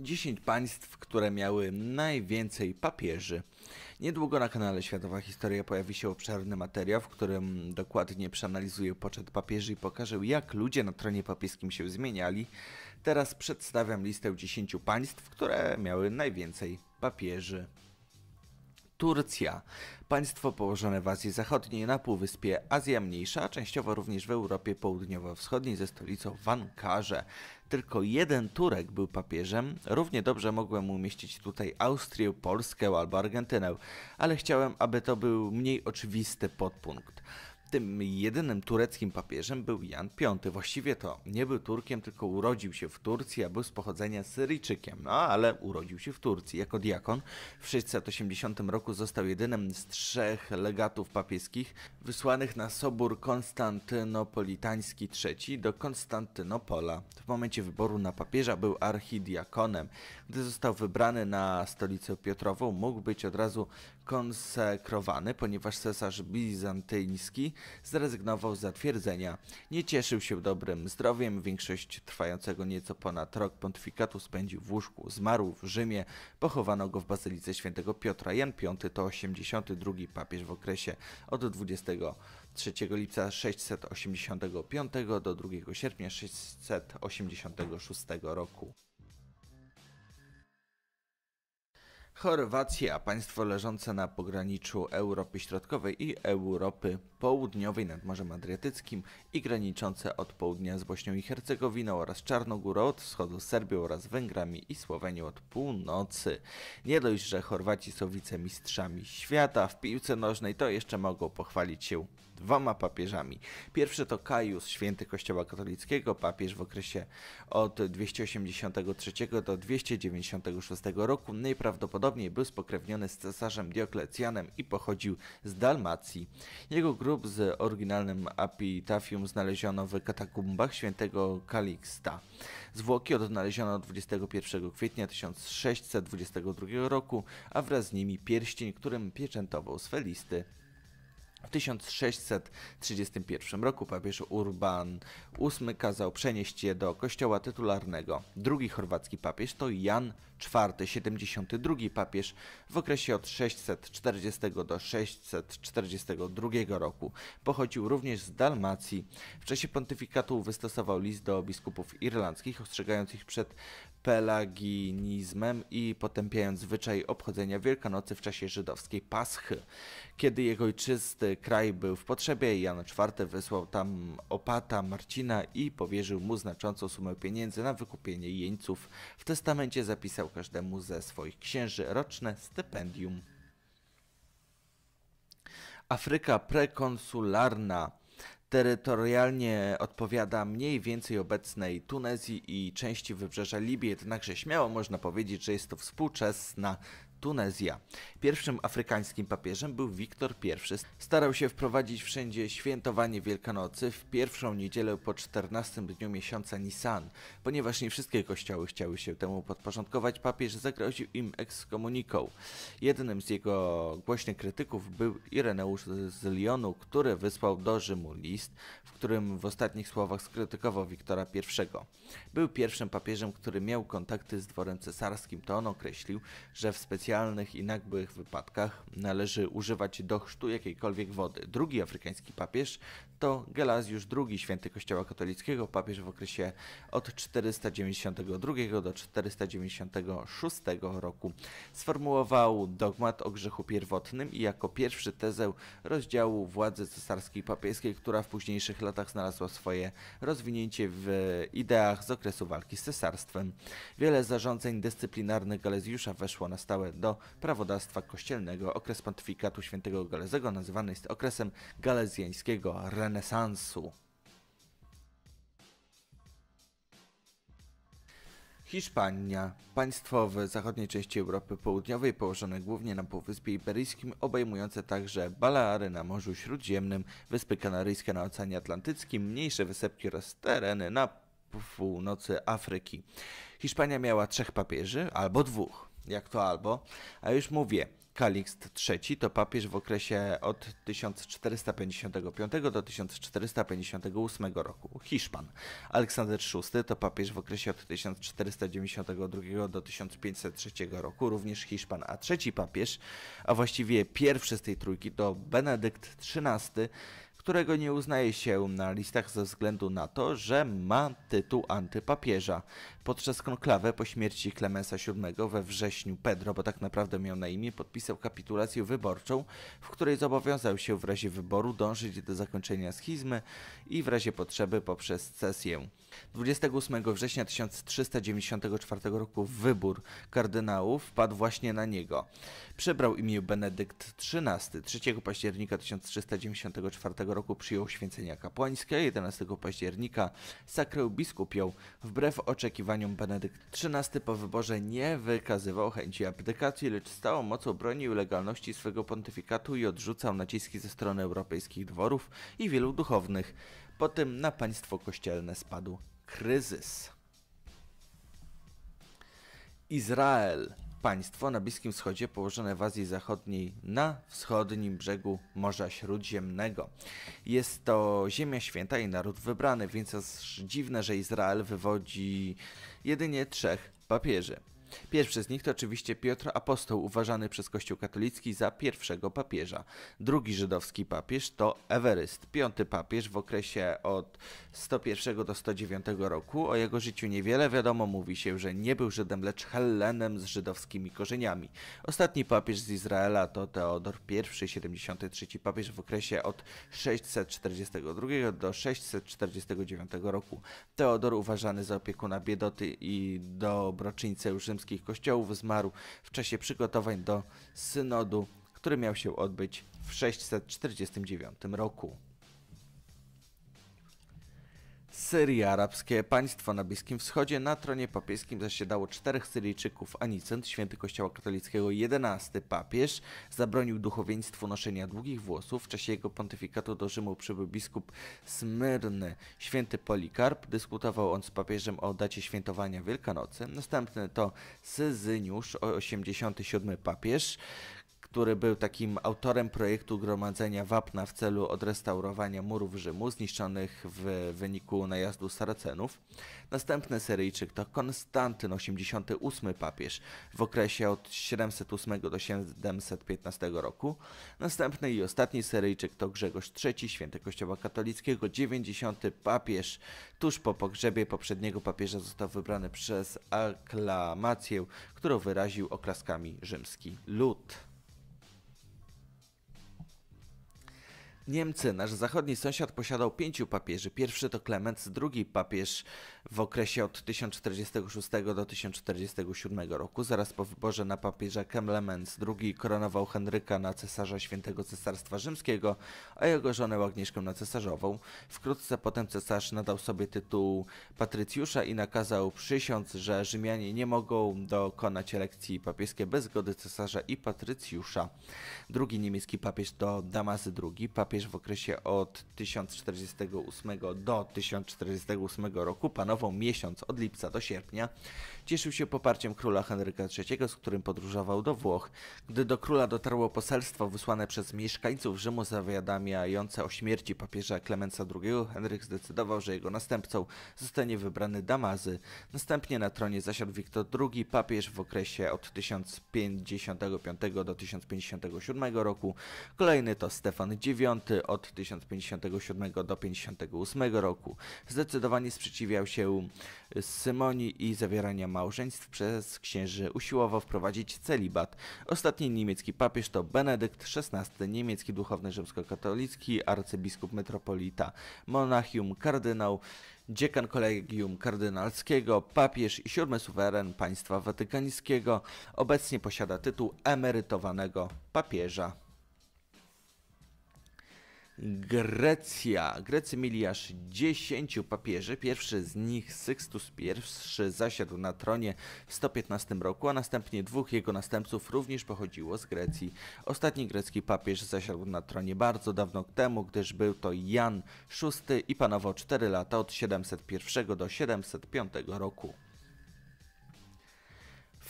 10 państw, które miały najwięcej papieży. Niedługo na kanale Światowa Historia pojawi się obszerny materiał, w którym dokładnie przeanalizuję poczet papieży i pokażę jak ludzie na tronie papieskim się zmieniali. Teraz przedstawiam listę 10 państw, które miały najwięcej papieży. Turcja. Państwo położone w Azji Zachodniej, na Półwyspie Azja Mniejsza, częściowo również w Europie Południowo-Wschodniej ze stolicą w Ankarze. Tylko jeden Turek był papieżem, równie dobrze mogłem umieścić tutaj Austrię, Polskę albo Argentynę, ale chciałem, aby to był mniej oczywisty podpunkt. Tym jedynym tureckim papieżem był Jan V. Właściwie to nie był Turkiem, tylko urodził się w Turcji, a był z pochodzenia Syryjczykiem, no ale urodził się w Turcji. Jako diakon w 680 roku został jedynym z trzech legatów papieskich wysłanych na Sobór Konstantynopolitański III do Konstantynopola. W momencie wyboru na papieża był archidiakonem. Gdy został wybrany na stolicę Piotrową, mógł być od razu konsekrowany, ponieważ cesarz bizantyński zrezygnował z zatwierdzenia. Nie cieszył się dobrym zdrowiem, większość trwającego nieco ponad rok pontyfikatu spędził w łóżku. Zmarł w Rzymie, pochowano go w Bazylice Świętego Piotra. Jan V to 82 papież w okresie od 23 lipca 685 do 2 sierpnia 686 roku. Chorwacja, państwo leżące na pograniczu Europy Środkowej i Europy Południowej nad Morzem Adriatyckim i graniczące od południa z Bośnią i Hercegowiną oraz Czarnogórą od wschodu z Serbią oraz Węgrami i Słowenią od północy. Nie dość, że Chorwaci są wicemistrzami świata w piłce nożnej, to jeszcze mogą pochwalić się dwoma papieżami. Pierwszy to Kajus, święty Kościoła katolickiego, papież w okresie od 283 do 296 roku. Najprawdopodobniej był spokrewniony z cesarzem Dioklecjanem i pochodził z Dalmacji. Jego grób z oryginalnym epitafium znaleziono w katakumbach świętego Kaliksta. Zwłoki odnaleziono 21 kwietnia 1622 roku, a wraz z nimi pierścień, którym pieczętował swe listy. W 1631 roku papież Urban VIII kazał przenieść je do kościoła tytularnego. Drugi chorwacki papież to Jan IV, 72 papież w okresie od 640 do 642 roku. Pochodził również z Dalmacji. W czasie pontyfikatu wystosował list do biskupów irlandzkich ostrzegając ich przed pelaginizmem i potępiając zwyczaj obchodzenia Wielkanocy w czasie żydowskiej Paschy. Kiedy jego ojczysty kraj był w potrzebie, Jan IV wysłał tam opata Marcina i powierzył mu znaczącą sumę pieniędzy na wykupienie jeńców. W testamencie zapisał każdemu ze swoich księży roczne stypendium. Afryka prekonsularna. Terytorialnie odpowiada mniej więcej obecnej Tunezji i części wybrzeża Libii, jednakże śmiało można powiedzieć, że jest to współczesna Tunezja. Pierwszym afrykańskim papieżem był Wiktor I. Starał się wprowadzić wszędzie świętowanie Wielkanocy w pierwszą niedzielę po 14 dniu miesiąca Nisan. Ponieważ nie wszystkie kościoły chciały się temu podporządkować, papież zagroził im ekskomuniką. Jednym z jego głośnych krytyków był Ireneusz z Lyonu, który wysłał do Rzymu list, w którym w ostatnich słowach skrytykował Wiktora I. Był pierwszym papieżem, który miał kontakty z dworem cesarskim. To on określił, że w specjalnym specjalnych i nagłych wypadkach należy używać do chrztu jakiejkolwiek wody. Drugi afrykański papież to Gelazjusz II, święty Kościoła katolickiego, papież w okresie od 492 do 496 roku. Sformułował dogmat o grzechu pierwotnym i jako pierwszy tezę rozdziału władzy cesarskiej papieskiej, która w późniejszych latach znalazła swoje rozwinięcie w ideach z okresu walki z cesarstwem. Wiele zarządzeń dyscyplinarnych Galezjusza weszło na stałe do prawodawstwa kościelnego. Okres pontyfikatu świętego Galezego nazywany jest okresem galezjańskiego renesansu. Hiszpania, państwo w zachodniej części Europy Południowej, położone głównie na Półwyspie Iberyjskim, obejmujące także Baleary na Morzu Śródziemnym, Wyspy Kanaryjskie na Oceanie Atlantyckim, mniejsze wysepki oraz tereny na północy Afryki. Hiszpania miała trzech papieży albo dwóch jak to albo. A już mówię, Kalixt III to papież w okresie od 1455 do 1458 roku, Hiszpan. Aleksander VI to papież w okresie od 1492 do 1503 roku, również Hiszpan. A trzeci papież, a właściwie pierwszy z tej trójki to Benedykt XIII, którego nie uznaje się na listach ze względu na to, że ma tytuł antypapieża. Podczas konklawy po śmierci Klemensa VII we wrześniu Pedro, bo tak naprawdę miał na imię, podpisał kapitulację wyborczą, w której zobowiązał się w razie wyboru dążyć do zakończenia schizmy i w razie potrzeby poprzez cesję. 28 września 1394 roku wybór kardynałów padł właśnie na niego. Przybrał imię Benedykt XIII. 3 października 1394 roku przyjął święcenia kapłańskie, 11 października sakrę biskupią. Wbrew oczekiwaniom Benedykt XIII po wyborze nie wykazywał chęci abdykacji, lecz stałą mocą bronił legalności swego pontyfikatu i odrzucał naciski ze strony europejskich dworów i wielu duchownych. Potem na państwo kościelne spadł kryzys. Izrael, państwo na Bliskim Wschodzie położone w Azji Zachodniej na wschodnim brzegu Morza Śródziemnego. Jest to ziemia święta i naród wybrany, więc aż dziwne, że Izrael wywodzi jedynie trzech papieży. Pierwszy z nich to oczywiście Piotr Apostoł, uważany przez Kościół katolicki za pierwszego papieża. Drugi żydowski papież to Eweryst, piąty papież w okresie od 101 do 109 roku. O jego życiu niewiele wiadomo, mówi się, że nie był Żydem, lecz Hellenem z żydowskimi korzeniami. Ostatni papież z Izraela to Teodor I, 73 papież w okresie od 642 do 649 roku. Teodor uważany za opiekuna biedoty i dobroczyńcę rzymskiego rzymskich kościołów zmarł w czasie przygotowań do synodu, który miał się odbyć w 649 roku. Syrii arabskie państwo na Bliskim Wschodzie, na tronie papieskim zasiadało czterech Syryjczyków, Anicent, święty kościoła katolickiego jedenasty papież, zabronił duchowieństwu noszenia długich włosów. W czasie jego pontyfikatu do Rzymu przybył biskup Smyrny, święty Polikarp. Dyskutował on z papieżem o dacie świętowania Wielkanocy. Następny to Syzyniusz, 87 papież, który był takim autorem projektu gromadzenia wapna w celu odrestaurowania murów Rzymu zniszczonych w wyniku najazdu Saracenów. Następny Syryjczyk to Konstantyn, 88 papież w okresie od 708 do 715 roku. Następny i ostatni Syryjczyk to Grzegorz III, święty Kościoła katolickiego, 90 papież. Tuż po pogrzebie poprzedniego papieża został wybrany przez aklamację, którą wyraził oklaskami rzymski lud. Niemcy. Nasz zachodni sąsiad posiadał pięciu papieży. Pierwszy to Klemens, drugi papież w okresie od 1046 do 1047 roku. Zaraz po wyborze na papieża Klemens II koronował Henryka na cesarza Świętego Cesarstwa Rzymskiego, a jego żonę Agnieszkę na cesarzową. Wkrótce potem cesarz nadał sobie tytuł patrycjusza i nakazał przysiąc, że Rzymianie nie mogą dokonać elekcji papieskiej bez zgody cesarza i patrycjusza. Drugi niemiecki papież to Damazy II, papież również w okresie od 1048 do 1048 roku panował miesiąc od lipca do sierpnia, Cieszył się poparciem króla Henryka III, z którym podróżował do Włoch. Gdy do króla dotarło poselstwo wysłane przez mieszkańców Rzymu zawiadamiające o śmierci papieża Klemensa II, Henryk zdecydował, że jego następcą zostanie wybrany Damazy. Następnie na tronie zasiadł Wiktor II, papież w okresie od 1055 do 1057 roku. Kolejny to Stefan IX od 1057 do 58 roku. Zdecydowanie sprzeciwiał się Symoni i zawierania małżeństw przez księży usiłował wprowadzić celibat. Ostatni niemiecki papież to Benedykt XVI, niemiecki duchowny rzymskokatolicki, arcybiskup metropolita, monachium, kardynał, dziekan kolegium kardynalskiego, papież i siódmy suweren państwa watykańskiego. Obecnie posiada tytuł emerytowanego papieża. Grecja. Grecy mieli aż 10 papieży. Pierwszy z nich, Sykstus I, zasiadł na tronie w 115 roku, a następnie dwóch jego następców również pochodziło z Grecji. Ostatni grecki papież zasiadł na tronie bardzo dawno temu, gdyż był to Jan VI i panował 4 lata od 701 do 705 roku.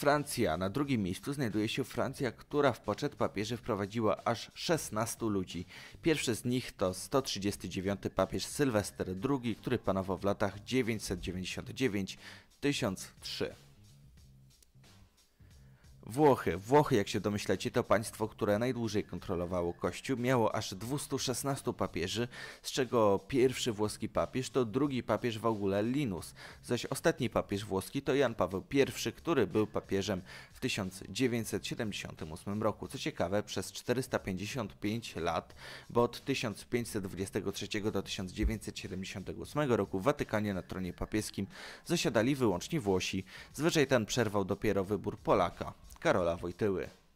Francja. Na drugim miejscu znajduje się Francja, która w poczet papieży wprowadziła aż 16 ludzi. Pierwszy z nich to 139 papież Sylwester II, który panował w latach 999-1003. Włochy. Włochy, jak się domyślacie, to państwo, które najdłużej kontrolowało Kościół. Miało aż 216 papieży, z czego pierwszy włoski papież to drugi papież w ogóle Linus, zaś ostatni papież włoski to Jan Paweł I, który był papieżem w 1978 roku. Co ciekawe, przez 455 lat, bo od 1523 do 1978 roku w Watykanie na tronie papieskim zasiadali wyłącznie Włosi. Zwyczaj ten przerwał dopiero wybór Polaka. Karola Wojtyły.